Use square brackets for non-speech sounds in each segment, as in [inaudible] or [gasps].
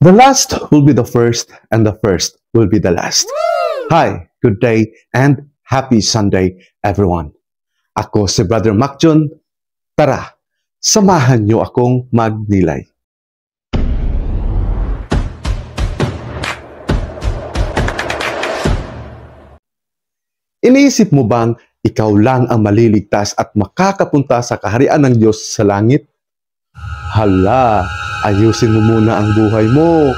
The last will be the first, and the first will be the last. Woo! Hi, good day, and happy Sunday, everyone. Ako si Brother Makjun. Tara, samahan niyo akong magnilay. Iniisip mo bang ikaw lang ang maliligtas at makakapunta sa kaharian ng Diyos sa langit? Hala, ayusin mo muna ang buhay mo.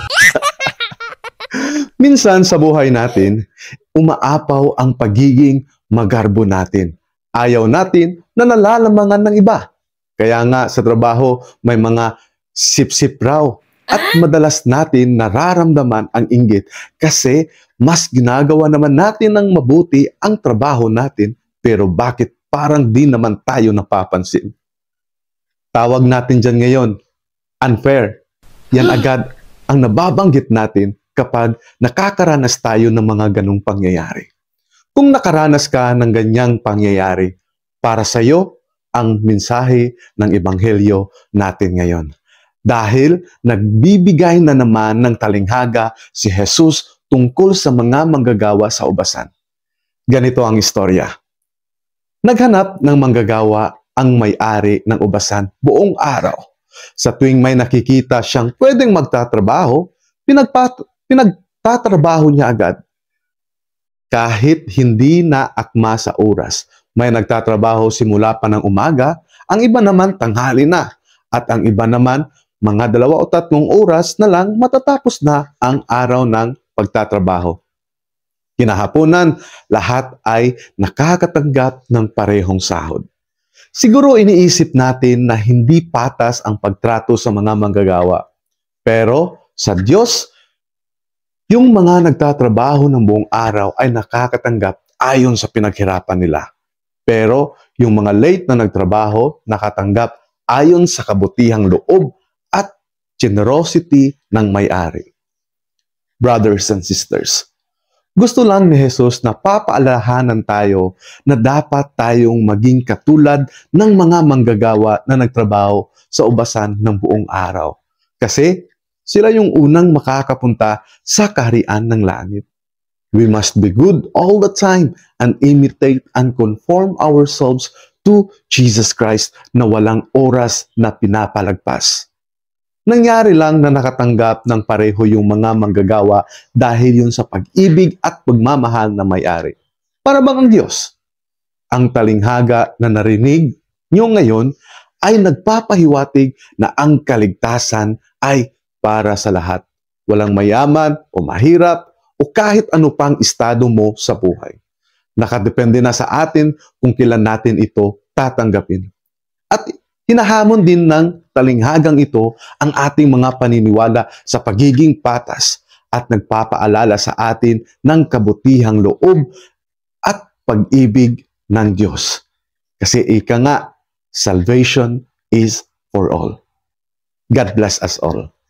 Minsan sa buhay natin, umaapaw ang pagiging magarbo natin. Ayaw natin na nalalamangan ng iba. Kaya nga sa trabaho, may mga sip-sip raw. At ah? madalas natin nararamdaman ang inggit kasi mas ginagawa naman natin ng mabuti ang trabaho natin pero bakit parang di naman tayo napapansin? tawag natin dyan ngayon, unfair. Yan [gasps] agad ang nababanggit natin kapag nakakaranas tayo ng mga ganong pangyayari. Kung nakaranas ka ng ganyang pangyayari, para sa iyo ang mensahe ng Ebanghelyo natin ngayon. Dahil nagbibigay na naman ng talinghaga si Jesus tungkol sa mga manggagawa sa ubasan. Ganito ang istorya. Naghanap ng manggagawa ang may-ari ng ubasan buong araw. Sa tuwing may nakikita siyang pwedeng magtatrabaho, pinagpat- pinagtatrabaho niya agad. Kahit hindi na akma sa oras, may nagtatrabaho simula pa ng umaga, ang iba naman tanghali na, at ang iba naman mga dalawa o tatlong oras na lang matatapos na ang araw ng pagtatrabaho. Kinahaponan, lahat ay nakakatanggap ng parehong sahod. Siguro iniisip natin na hindi patas ang pagtrato sa mga manggagawa. Pero sa Diyos, yung mga nagtatrabaho ng buong araw ay nakakatanggap ayon sa pinaghirapan nila. Pero yung mga late na nagtrabaho nakatanggap ayon sa kabutihang loob at generosity ng may-ari. Brothers and sisters, gusto lang ni Jesus na papaalahanan tayo na dapat tayong maging katulad ng mga manggagawa na nagtrabaho sa ubasan ng buong araw. Kasi sila yung unang makakapunta sa kaharian ng langit. We must be good all the time and imitate and conform ourselves to Jesus Christ na walang oras na pinapalagpas. Nangyari lang na nakatanggap ng pareho yung mga manggagawa dahil yun sa pag-ibig at pagmamahal na may-ari. Para bang ang Diyos? Ang talinghaga na narinig nyo ngayon ay nagpapahiwatig na ang kaligtasan ay para sa lahat. Walang mayaman o mahirap o kahit ano pang estado mo sa buhay. Nakadepende na sa atin kung kailan natin ito tatanggapin. At hinahamon din ng talinghagang ito ang ating mga paniniwala sa pagiging patas at nagpapaalala sa atin ng kabutihang loob at pag-ibig ng Diyos. Kasi ika nga, salvation is for all. God bless us all.